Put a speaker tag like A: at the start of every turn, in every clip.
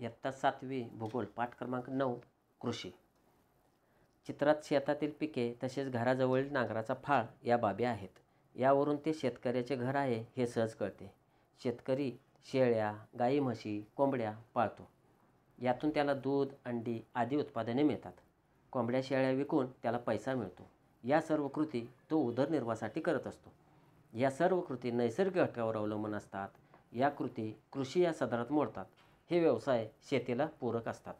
A: इयत्ता सातवी भूगोल पाठ क्रमांक नऊ कृषी चित्रात शेतातील पिके तसेच घराजवळील नांगराचा फाळ या बाबी आहेत यावरून ते शेतकऱ्याचे घर आहे हे सहज कळते शेतकरी शेळ्या गाई म्हशी कोंबड्या पाळतो यातून त्याला दूध अंडी आदी उत्पादने मिळतात कोंबड्या शेळ्या विकून त्याला पैसा मिळतो या सर्व कृती तो उदरनिर्वाहासाठी करत असतो या सर्व कृती नैसर्गिक घटकावर अवलंबून असतात या कृती कृषी या सदरात मोडतात हे व्यवसाय शेतीला पूरक असतात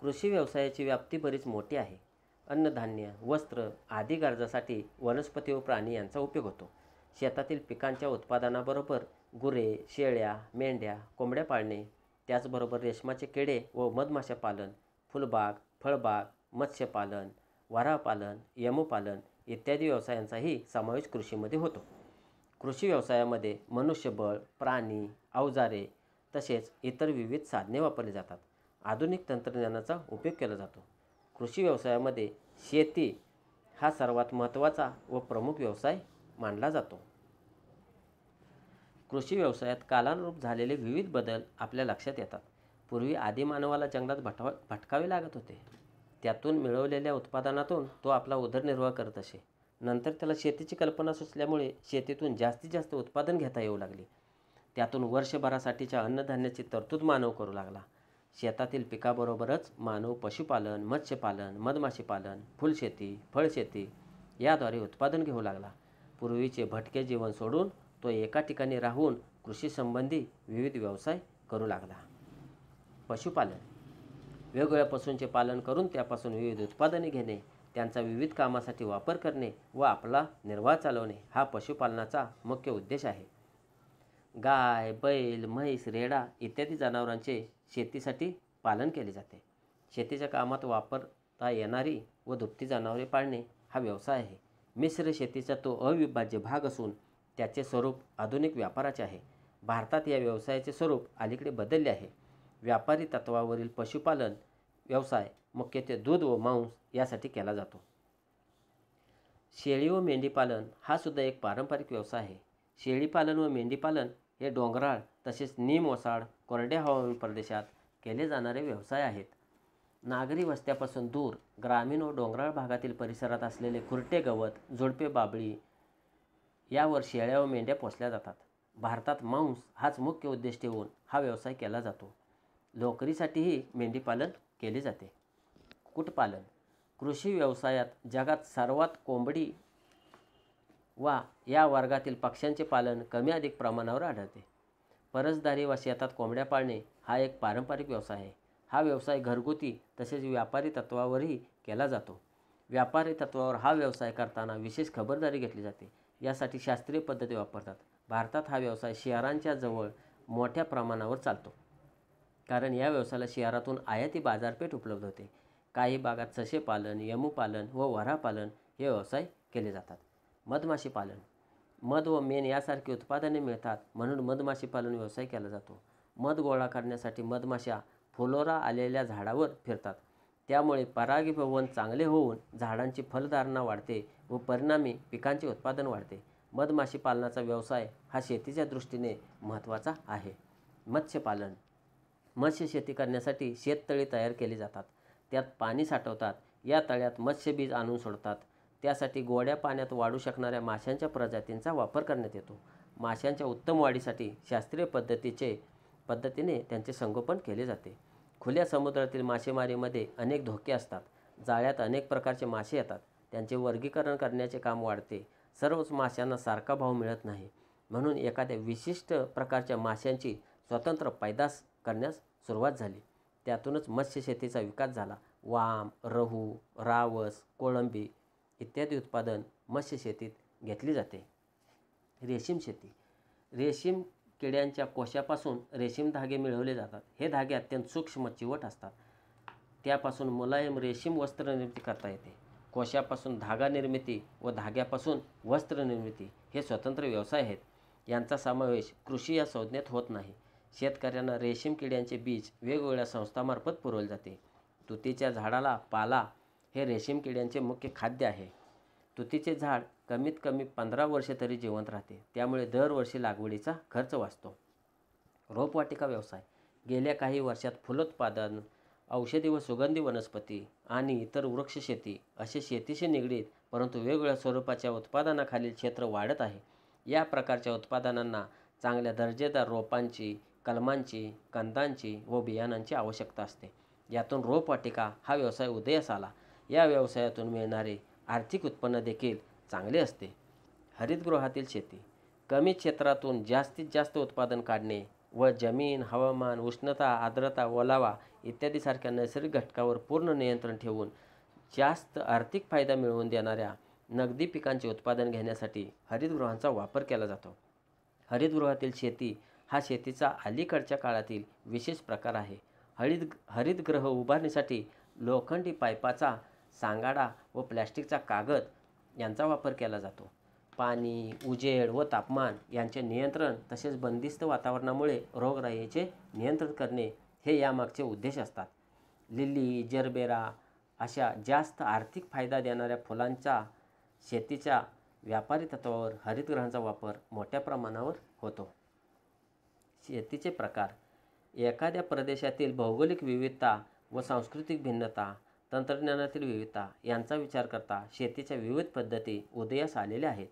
A: कृषी व्यवसायाची व्याप्ती बरीच मोठी आहे अन्नधान्य वस्त्र आदी गरजासाठी वनस्पती व प्राणी यांचा उपयोग होतो शेतातील पिकांच्या उत्पादनाबरोबर गुरे शेळ्या मेंढ्या कोंबड्या पाळणे त्याचबरोबर रेशमाचे केडे व मधमाशा पालन फुलबाग फळबाग मत्स्यपालन वरापालन यमपालन इत्यादी व्यवसायांचाही समावेश कृषीमध्ये होतो कृषी व्यवसायामध्ये मनुष्यबळ प्राणी अवजारे तसेच इतर विविध साधने वापरली जातात आधुनिक तंत्रज्ञानाचा उपयोग केला जातो कृषी व्यवसायामध्ये शेती हा सर्वात महत्त्वाचा व प्रमुख व्यवसाय मानला जातो कृषी व्यवसायात कालानुरूप झालेले विविध बदल आपल्या लक्षात येतात पूर्वी आदिमानवाला मानवाला जंगलात भटवा भटकावे लागत होते त्यातून मिळवलेल्या उत्पादनातून तो आपला उदरनिर्वाह करत असे नंतर त्याला शेतीची कल्पना सुचल्यामुळे शेतीतून जास्तीत जास्त उत्पादन घेता येऊ लागले त्यातून वर्षभरासाठीच्या अन्नधान्याची तरतूद मानव करू लागला शेतातील पिकाबरोबरच मानव पशुपालन मत्स्यपालन मधमाशीपालन फुलशेती फळशेती याद्वारे उत्पादन घेऊ लागला पूर्वीचे भटके जीवन सोडून तो एका ठिकाणी राहून कृषी संबंधी विविध व्यवसाय करू लागला पशुपालन वेगवेगळ्या पशूंचे पालन करून त्यापासून विविध उत्पादने घेणे त्यांचा विविध कामासाठी वापर करणे व आपला निर्वाह चालवणे हा पशुपालनाचा मुख्य उद्देश आहे गाय बैल म्हैस रेडा इत्यादी जनावरांचे शेतीसाठी पालन केले जाते शेतीच्या कामात वापरता येणारी व दुभती जनावरे पाळणे हा व्यवसाय आहे मिश्र शेतीचा तो अविभाज्य भाग असून त्याचे स्वरूप आधुनिक व्यापाराचे आहे भारतात या व्यवसायाचे स्वरूप अलीकडे बदलले आहे व्यापारी तत्वावरील पशुपालन व्यवसाय मुख्यत्वे दूध व मांस यासाठी केला जातो शेळी व मेंढीपालन हा सुद्धा एक पारंपरिक व्यवसाय आहे शेळीपालन व मेंढीपालन हे डोंगराळ तसेच ओसाळ कोरड्या हवामान प्रदेशात केले जाणारे व्यवसाय आहेत नागरी वस्त्यापासून दूर ग्रामीण व डोंगराळ भागातील परिसरात असलेले खुरटे गवत झुडपे बाबळी यावर शेळ्या व मेंढ्या पोसल्या जातात भारतात मांस हाच मुख्य उद्देश ठेवून हा व्यवसाय केला जातो लोकरीसाठीही मेंढीपालन केले जाते कुक्कुटपालन कृषी व्यवसायात जगात सर्वात कोंबडी वा या वर्गातील पक्ष्यांचे पालन कमी अधिक प्रमाणावर आढळते परसदारी व शेतात कोंबड्या पाळणे हा एक पारंपरिक व्यवसाय आहे हा व्यवसाय घरगुती तसेच व्यापारी तत्वावरही केला जातो व्यापारी तत्वावर हा व्यवसाय करताना विशेष खबरदारी घेतली जाते यासाठी शास्त्रीय पद्धती वापरतात भारतात हा व्यवसाय शहरांच्या जवळ मोठ्या प्रमाणावर चालतो कारण या व्यवसायाला शहरातून आयाती बाजारपेठ उपलब्ध होते काही भागात ससेपालन पालन यमुपालन व वरापालन हे व्यवसाय केले जातात मधमाशी पालन मध व मेण यासारखी उत्पादने मिळतात म्हणून मधमाशी पालन व्यवसाय केला जातो मध गोळा करण्यासाठी मधमाशा फुलोरा आलेल्या झाडावर फिरतात त्यामुळे परागीभवन चांगले होऊन झाडांची फलधारणा वाढते व परिणामी पिकांचे उत्पादन वाढते मधमाशी पालनाचा व्यवसाय हा शेतीच्या दृष्टीने महत्त्वाचा आहे मत्स्यपालन मत्स्य शेती करण्यासाठी शेततळी तयार केली जातात त्यात पाणी साठवतात या तळ्यात मत्स्यबीज आणून सोडतात त्यासाठी गोड्या पाण्यात वाढू शकणाऱ्या माशांच्या प्रजातींचा वापर करण्यात येतो माशांच्या उत्तम वाढीसाठी शास्त्रीय पद्धतीचे पद्धतीने त्यांचे संगोपन केले जाते खुल्या समुद्रातील मासेमारीमध्ये अनेक धोके असतात जाळ्यात अनेक प्रकारचे मासे येतात त्यांचे वर्गीकरण करण्याचे काम वाढते सर्वच माशांना सारखा भाव मिळत नाही म्हणून एखाद्या विशिष्ट प्रकारच्या माशांची स्वतंत्र पैदास करण्यास सुरुवात झाली त्यातूनच मत्स्यशेतीचा विकास झाला वाम रहू रावस कोळंबी इत्यादी उत्पादन मत्स्यशेतीत घेतली जाते रेशीम शेती रेशीम किड्यांच्या कोशापासून रेशीम धागे मिळवले जातात हे धागे अत्यंत सूक्ष्म चिवट असतात त्यापासून मुलायम रेशीम वस्त्र निर्मिती करता येते कोशापासून धागा निर्मिती व धाग्यापासून वस्त्र निर्मिती हे स्वतंत्र व्यवसाय आहेत यांचा समावेश कृषी या संज्ञेत होत नाही शेतकऱ्यांना रेशीम किड्यांचे बीज वेगवेगळ्या संस्थांमार्फत पुरवले जाते तुतीच्या झाडाला पाला हे रेशीम किड्यांचे मुख्य खाद्य आहे तुतीचे झाड कमीत कमी पंधरा वर्षे तरी जिवंत राहते त्यामुळे दरवर्षी लागवडीचा खर्च वाचतो रोपवाटिका व्यवसाय गेल्या काही वर्षात फुलोत्पादन औषधी व सुगंधी वनस्पती आणि इतर वृक्षशेती असे शेतीशी निगडीत परंतु वेगवेगळ्या स्वरूपाच्या उत्पादनाखालील क्षेत्र वाढत आहे या प्रकारच्या उत्पादनांना चांगल्या दर्जेदार रोपांची कलमांची कंदांची व बियाणांची आवश्यकता असते यातून रोपवाटिका हा व्यवसाय उदयास आला या व्यवसायातून मिळणारे आर्थिक उत्पन्न देखील चांगले असते हरितगृहातील शेती कमी क्षेत्रातून जास्तीत जास्त उत्पादन काढणे व जमीन हवामान उष्णता आर्द्रता ओलावा इत्यादीसारख्या नैसर्गिक घटकावर पूर्ण नियंत्रण ठेवून जास्त आर्थिक फायदा मिळवून देणाऱ्या नगदी पिकांचे उत्पादन घेण्यासाठी हरितगृहांचा वापर केला जातो हरितगृहातील शेती हा शेतीचा अलीकडच्या काळातील विशेष प्रकार आहे हरित हरितग्रह उभारणीसाठी लोखंडी पाईपाचा सांगाडा व प्लॅस्टिकचा कागद यांचा वापर केला जातो पाणी उजेड व तापमान यांचे नियंत्रण तसेच बंदिस्त वातावरणामुळे रोगराईचे नियंत्रण करणे हे यामागचे उद्देश असतात लिली जरबेरा अशा जास्त आर्थिक फायदा देणाऱ्या फुलांचा शेतीच्या व्यापारी तत्वावर हरितग्रहांचा वापर मोठ्या प्रमाणावर होतो शेतीचे प्रकार एखाद्या प्रदेशातील भौगोलिक विविधता व सांस्कृतिक भिन्नता तंत्रज्ञानातील विविधता यांचा विचार करता शेतीच्या विविध पद्धती उदयास आलेल्या आहेत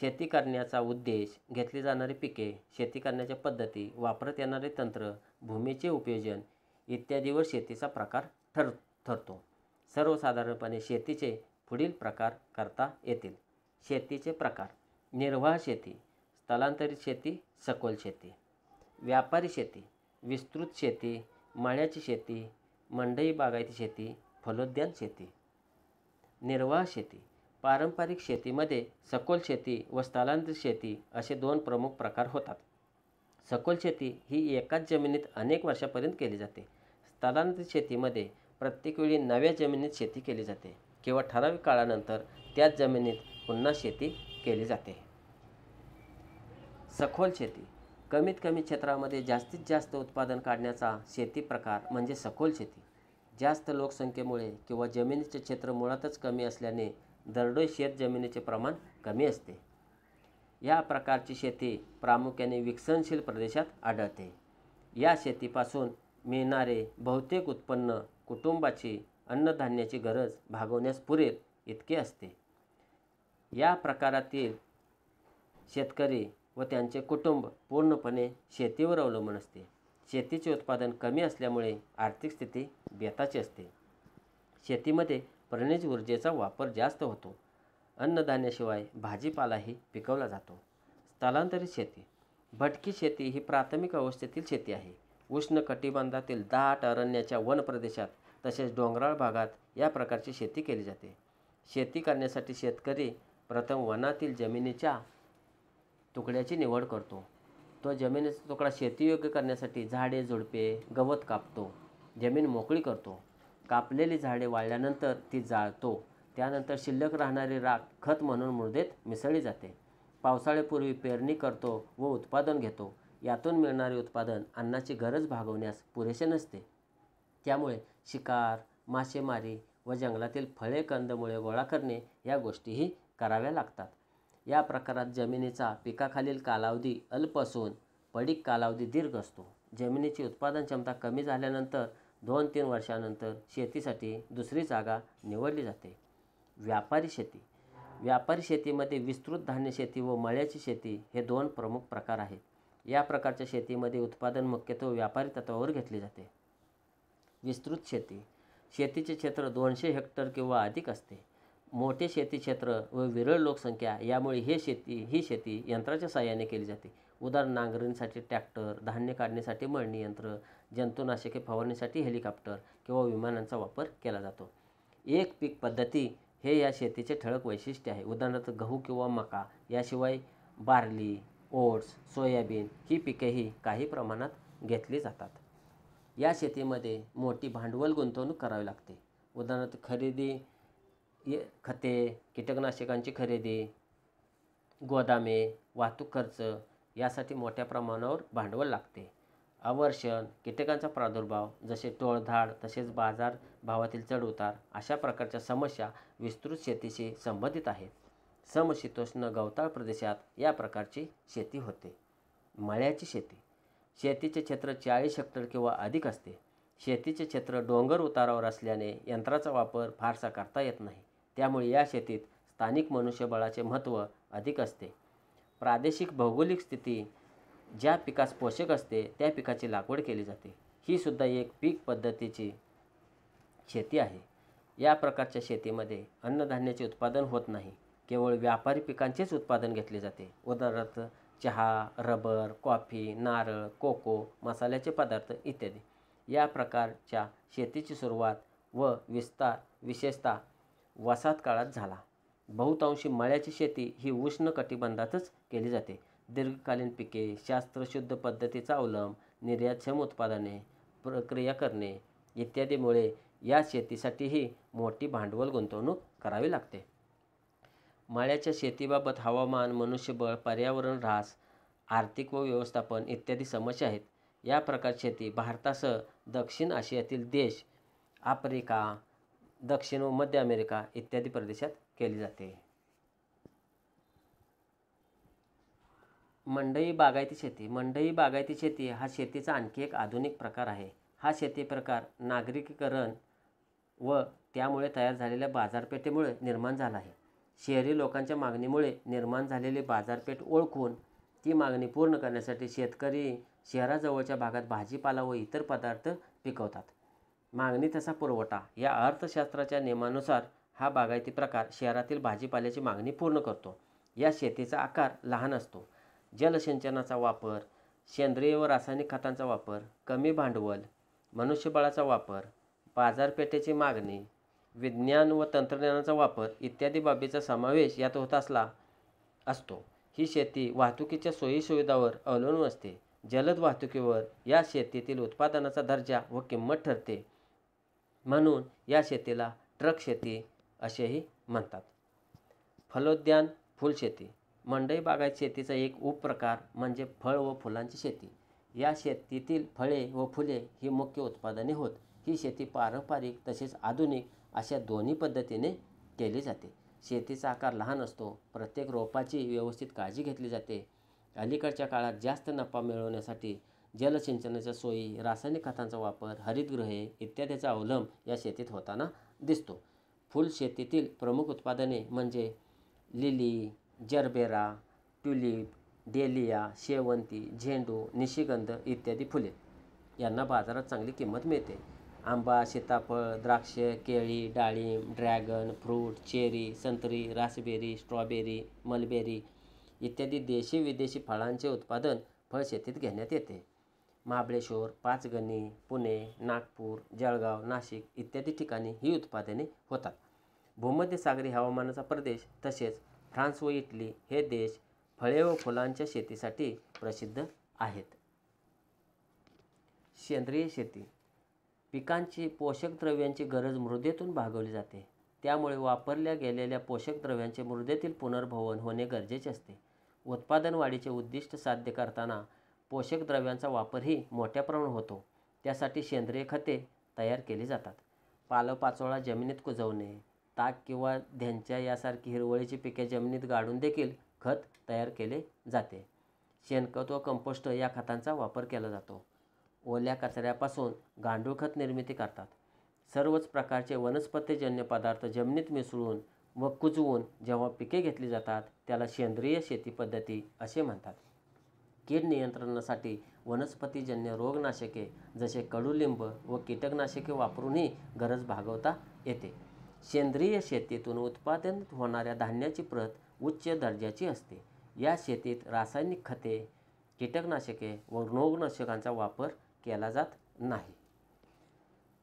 A: शेती करण्याचा उद्देश घेतली जाणारी पिके शेती करण्याच्या पद्धती वापरत येणारे तंत्र भूमीचे उपयोजन इत्यादीवर शेतीचा प्रकार ठर ठरतो सर्वसाधारणपणे शेतीचे पुढील प्रकार करता येतील शेतीचे प्रकार निर्वाह शेती स्थलांतरित शेती सखोल शेती व्यापारी शेती विस्तृत शेती माळ्याची शेती मंडई बागायती शेती फलोद्यान शेती निर्वाह शेती पारंपरिक शेतीमध्ये सखोल शेती व स्थलांतरित शेती असे दोन प्रमुख प्रकार होतात सखोल शेती ही एकाच जमिनीत अनेक वर्षापर्यंत केली जाते स्थलांतरित शेतीमध्ये प्रत्येक वेळी नव्या जमिनीत शेती केली जाते किंवा ठराविक काळानंतर त्याच जमिनीत पुन्हा शेती केली जाते सखोल शेती कमीत कमी क्षेत्रामध्ये जास्तीत जास्त उत्पादन काढण्याचा शेती प्रकार म्हणजे सखोल शेती जास्त लोकसंख्येमुळे किंवा जमिनीचे क्षेत्र मुळातच कमी असल्याने दरडोई शेत जमिनीचे प्रमाण कमी असते या प्रकारची शेती प्रामुख्याने विकसनशील प्रदेशात आढळते या शेतीपासून मिळणारे बहुतेक उत्पन्न कुटुंबाची अन्नधान्याची गरज भागवण्यास पुरेल इतके असते या प्रकारातील शेतकरी व त्यांचे कुटुंब पूर्णपणे शेतीवर अवलंबून असते शेतीचे उत्पादन कमी असल्यामुळे आर्थिक स्थिती बेताची असते शेतीमध्ये प्रणीज ऊर्जेचा वापर जास्त होतो अन्नधान्याशिवाय भाजीपालाही पिकवला जातो स्थलांतरित शेती भटकी शेती ही प्राथमिक अवस्थेतील शेती आहे उष्ण कटिबंधातील दाट अरण्याच्या वन प्रदेशात तसेच डोंगराळ भागात या प्रकारची शेती केली जाते शेती करण्यासाठी शेतकरी प्रथम वनातील जमिनीच्या तुकड्याची निवड करतो तो जमिनीचा तुकडा शेतीयोग्य करण्यासाठी झाडे झुडपे गवत कापतो जमीन मोकळी करतो कापलेली झाडे वाळल्यानंतर ती जाळतो त्यानंतर शिल्लक राहणारी राख खत म्हणून मृदेत मिसळली जाते पावसाळ्यापूर्वी पेरणी करतो व उत्पादन घेतो यातून मिळणारे उत्पादन अन्नाची गरज भागवण्यास पुरेसे नसते त्यामुळे शिकार मासेमारी व जंगलातील फळे कंदमुळे गोळा करणे या गोष्टीही कराव्या लागतात या प्रकारात जमिनीचा पिकाखालील कालावधी अल्प असून पडीक कालावधी दीर्घ असतो जमिनीची उत्पादन क्षमता कमी झाल्यानंतर दोन तीन वर्षानंतर शेतीसाठी दुसरी जागा निवडली जाते व्यापारी शेती व्यापारी शेतीमध्ये विस्तृत धान्य शेती व मळ्याची शेती हे दोन प्रमुख प्रकार आहेत या प्रकारच्या शेतीमध्ये उत्पादन मुख्यत्वे व्यापारी तत्वावर घेतले जाते विस्तृत शेती शेतीचे क्षेत्र दोनशे हेक्टर किंवा अधिक असते मोठे शेती क्षेत्र व विरळ लोकसंख्या यामुळे हे शेती ही शेती यंत्राच्या सहाय्याने केली जाते उदाहरण नांगरणीसाठी ट्रॅक्टर धान्य काढण्यासाठी मळणी यंत्र जंतुनाशके फवारणीसाठी हेलिकॉप्टर किंवा विमानांचा वापर केला जातो एक पीक पद्धती हे या शेतीचे ठळक वैशिष्ट्य आहे उदाहरणार्थ गहू किंवा मका याशिवाय बार्ली ओट्स सोयाबीन ही पिकेही काही प्रमाणात घेतली जातात या शेतीमध्ये मोठी भांडवल गुंतवणूक करावी लागते उदाहरणार्थ खरेदी ये खते कीटकनाशकांची खरेदी गोदामे वाहतूक खर्च यासाठी मोठ्या प्रमाणावर भांडवल लागते आवर्षण कीटकांचा प्रादुर्भाव जसे टोळधाड तसेच बाजार भावातील चढउतार अशा प्रकारच्या समस्या विस्तृत शेतीशी संबंधित आहेत समशीतोष्ण गवताळ प्रदेशात या प्रकारची शेती होते मळ्याची शेती शेतीचे क्षेत्र चाळीस हेक्टर किंवा अधिक असते शेतीचे क्षेत्र डोंगर उतारावर असल्याने यंत्राचा वापर फारसा करता येत नाही त्यामुळे या शेतीत स्थानिक मनुष्यबळाचे महत्त्व अधिक असते प्रादेशिक भौगोलिक स्थिती ज्या पिकास पोषक असते त्या पिकाची लागवड केली जाते ही सुद्धा एक पीक पद्धतीची शेती आहे या प्रकारच्या शेतीमध्ये अन्नधान्याचे उत्पादन होत नाही केवळ व्यापारी पिकांचेच उत्पादन घेतले जाते उदाहरणार्थ चहा रबर कॉफी नारळ कोको मसाल्याचे पदार्थ इत्यादी या प्रकारच्या शेतीची सुरुवात व विस्तार विशेषतः वसाहत काळात झाला बहुतांशी मळ्याची शेती ही उष्ण कटिबंधातच केली जाते दीर्घकालीन पिके शास्त्रशुद्ध पद्धतीचा अवलंब निर्यातक्षम उत्पादने प्रक्रिया करणे इत्यादीमुळे या शेतीसाठीही मोठी भांडवल गुंतवणूक करावी लागते मळ्याच्या शेतीबाबत हवामान मनुष्यबळ पर्यावरण ऱ्हास आर्थिक व व्यवस्थापन इत्यादी समस्या आहेत या प्रकार शेती भारतासह दक्षिण आशियातील देश आफ्रिका दक्षिण व मध्य अमेरिका इत्यादी प्रदेशात केली जाते मंडई बागायती शेती मंडई बागायती शेती हा शेतीचा आणखी एक आधुनिक प्रकार आहे हा शेती प्रकार नागरिकीकरण व त्यामुळे तयार झालेल्या बाजारपेठेमुळे निर्माण झाला आहे शहरी लोकांच्या मागणीमुळे निर्माण झालेली बाजारपेठ ओळखून ती मागणी पूर्ण करण्यासाठी शेतकरी शहराजवळच्या भागात भाजीपाला व इतर पदार्थ पिकवतात मागणी तसा पुरवठा या अर्थशास्त्राच्या नियमानुसार हा बागायती प्रकार शहरातील भाजीपाल्याची मागणी पूर्ण करतो या शेतीचा आकार लहान असतो जलसिंचनाचा वापर सेंद्रिय व रासायनिक खतांचा वापर कमी भांडवल मनुष्यबळाचा वापर बाजारपेठेची मागणी विज्ञान व तंत्रज्ञानाचा वापर इत्यादी बाबीचा समावेश यात होत असला असतो ही शेती वाहतुकीच्या सोयीसुविधावर अवलंबून असते जलद वाहतुकीवर या शेतीतील उत्पादनाचा दर्जा व किंमत ठरते म्हणून या शेतीला ट्रक शेती असेही म्हणतात फलोद्यान फुलशेती मंडई बागायत शेतीचा एक उपप्रकार म्हणजे फळ व फुलांची शेती या शेतीतील फळे व फुले ही मुख्य उत्पादने होत ही शेती पारंपरिक तसेच आधुनिक अशा दोन्ही पद्धतीने केली जाते शेतीचा आकार लहान असतो प्रत्येक रोपाची व्यवस्थित काळजी घेतली जाते अलीकडच्या काळात जास्त नफा मिळवण्यासाठी जलसिंचनाच्या सोयी रासायनिक खतांचा वापर हरितगृहे इत्यादीचा अवलंब या शेतीत होताना दिसतो फुल शेतीतील प्रमुख उत्पादने म्हणजे लिली जरबेरा ट्युलिप डेलिया शेवंती झेंडू निशिगंध इत्यादी फुले यांना बाजारात चांगली किंमत मिळते आंबा सीताफळ द्राक्ष केळी डाळिंब ड्रॅगन फ्रूट चेरी संत्री रासबेरी स्ट्रॉबेरी मलबेरी इत्यादी देशी विदेशी फळांचे उत्पादन फळशेतीत घेण्यात येते महाबळेश्वर पाचगणी पुणे नागपूर जळगाव नाशिक इत्यादी ठिकाणी ही उत्पादने होतात भूमध्यसागरी हवामानाचा प्रदेश तसेच फ्रान्स व इटली हे देश फळे व फुलांच्या शेतीसाठी प्रसिद्ध आहेत सेंद्रिय शेती पिकांची पोषक द्रव्यांची गरज मृदेतून भागवली जाते त्यामुळे वापरल्या गेलेल्या पोषक द्रव्यांचे मृदेतील पुनर्भवन होणे गरजेचे असते उत्पादन वाढीचे उद्दिष्ट साध्य करताना पोषक द्रव्यांचा वापरही मोठ्या प्रमाणात होतो त्यासाठी सेंद्रिय खते तयार केली जातात पालपाचोळा जमिनीत कुजवणे ताक किंवा ध्यांच्या यासारखी हिरवळीची पिके जमिनीत गाडून देखील खत तयार केले जाते शेणखत व कंपोस्ट या खतांचा वापर केला जातो ओल्या कचऱ्यापासून गांडूळ खत निर्मिती करतात सर्वच प्रकारचे वनस्पतीजन्य पदार्थ जमिनीत मिसळून व कुजवून जेव्हा पिके घेतली जातात त्याला सेंद्रिय शेती पद्धती असे म्हणतात कीड नियंत्रणासाठी वनस्पतीजन्य रोगनाशके जसे कडुलिंब व कीटकनाशके वापरूनही गरज भागवता येते सेंद्रिय शेतीतून उत्पादन होणाऱ्या धान्याची प्रत उच्च दर्जाची असते या शेतीत रासायनिक खते कीटकनाशके व रोगनाशकांचा वापर केला जात नाही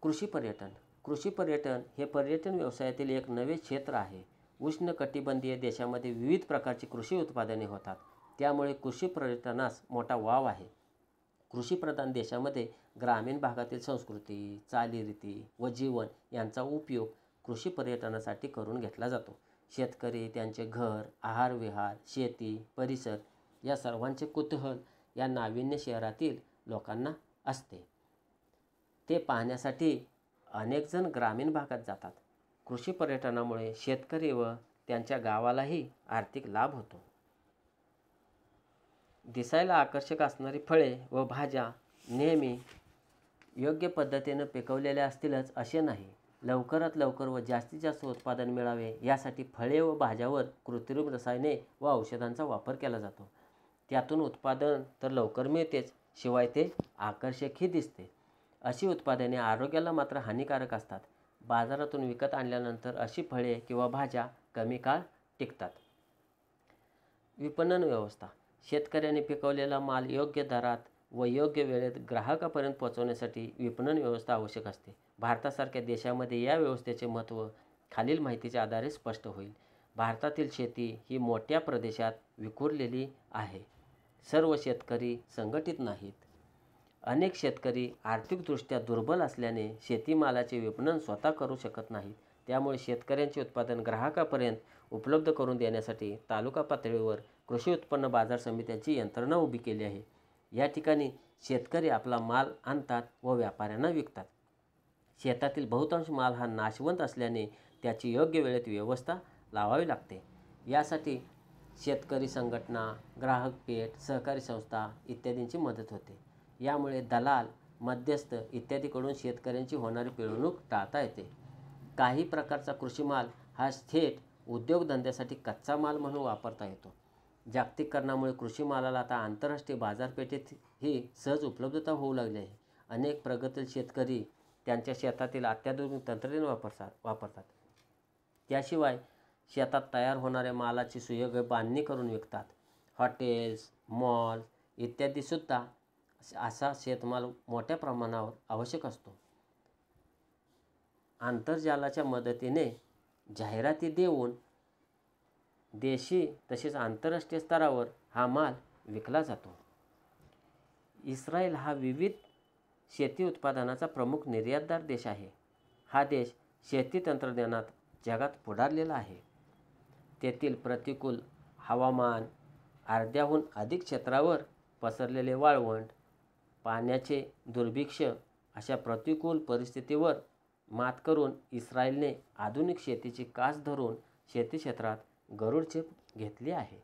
A: कृषी पर्यटन कृषी पर्यटन हे पर्यटन व्यवसायातील एक नवे क्षेत्र आहे उष्णकटिबंधीय देशामध्ये विविध प्रकारची कृषी उत्पादने होतात त्यामुळे कृषी पर्यटनास मोठा वाव आहे कृषीप्रधान देशामध्ये ग्रामीण भागातील संस्कृती चालीरीती व जीवन यांचा उपयोग कृषी पर्यटनासाठी करून घेतला जातो शेतकरी त्यांचे घर आहार विहार शेती परिसर या सर्वांचे कुतूहल या नाविन्य शहरातील लोकांना असते ते पाहण्यासाठी अनेकजण ग्रामीण भागात जातात कृषी पर्यटनामुळे शेतकरी व त्यांच्या गावालाही आर्थिक लाभ होतो दिसायला आकर्षक असणारी फळे व भाज्या नेहमी योग्य पद्धतीनं पिकवलेल्या असतीलच असे नाही लवकरात लवकर व जास्तीत जास्त उत्पादन मिळावे यासाठी फळे व भाज्यावर कृत्रिम रसायने व औषधांचा वापर केला जातो त्यातून उत्पादन तर लवकर मिळतेच शिवाय ते आकर्षकही दिसते अशी उत्पादने आरोग्याला मात्र हानिकारक असतात बाजारातून विकत आणल्यानंतर अशी फळे किंवा भाज्या कमी काळ टिकतात विपणन व्यवस्था शेतकऱ्याने पिकवलेला माल योग्य दरात व योग्य वेळेत ग्राहकापर्यंत पोहोचवण्यासाठी विपणन व्यवस्था आवश्यक असते भारतासारख्या देशामध्ये या व्यवस्थेचे महत्त्व खालील माहितीच्या आधारे स्पष्ट होईल भारतातील शेती ही मोठ्या प्रदेशात विखुरलेली आहे सर्व शेतकरी संघटित नाहीत अनेक शेतकरी आर्थिकदृष्ट्या दुर्बल असल्याने शेतीमालाचे विपणन स्वतः करू शकत नाहीत त्यामुळे शेतकऱ्यांचे उत्पादन ग्राहकापर्यंत उपलब्ध करून देण्यासाठी तालुका पातळीवर कृषी उत्पन्न बाजार समित्यांची यंत्रणा उभी केली आहे या ठिकाणी शेतकरी आपला माल आणतात व व्यापाऱ्यांना विकतात शेतातील बहुतांश माल हा नाशवंत असल्याने त्याची योग्य वेळेत व्यवस्था लावावी लागते यासाठी शेतकरी संघटना ग्राहक पेठ सहकारी संस्था इत्यादींची मदत होते यामुळे दलाल मध्यस्थ इत्यादीकडून शेतकऱ्यांची होणारी पिळवणूक टाळता येते काही प्रकारचा कृषी माल हा थेट उद्योगधंद्यासाठी कच्चा माल म्हणून वापरता येतो जागतिकरणामुळे कृषी मालाला आता आंतरराष्ट्रीय बाजारपेठेत ही सहज उपलब्धता होऊ लागली आहे अनेक प्रगतील शेतकरी त्यांच्या शेतातील अत्याधुनिक तंत्रज्ञान वापरतात वापरतात त्याशिवाय शेतात तयार होणाऱ्या मालाची सुयोग्य बांधणी करून विकतात हॉटेल्स मॉल इत्यादीसुद्धा असा शेतमाल मोठ्या प्रमाणावर आवश्यक असतो आंतरजालाच्या मदतीने जाहिराती देऊन देशी तसेच आंतरराष्ट्रीय स्तरावर हा माल विकला जातो इस्रायल हा विविध शेती उत्पादनाचा प्रमुख निर्यातदार देश आहे हा देश शेती तंत्रज्ञानात जगात पुढारलेला आहे तेथील प्रतिकूल हवामान अर्ध्याहून अधिक क्षेत्रावर पसरलेले वाळवंट पाण्याचे दुर्भिक्ष अशा प्रतिकूल परिस्थितीवर मात करून इस्रायलने आधुनिक शेतीची कास धरून शेती क्षेत्रात गरुडचीप घेतली आहे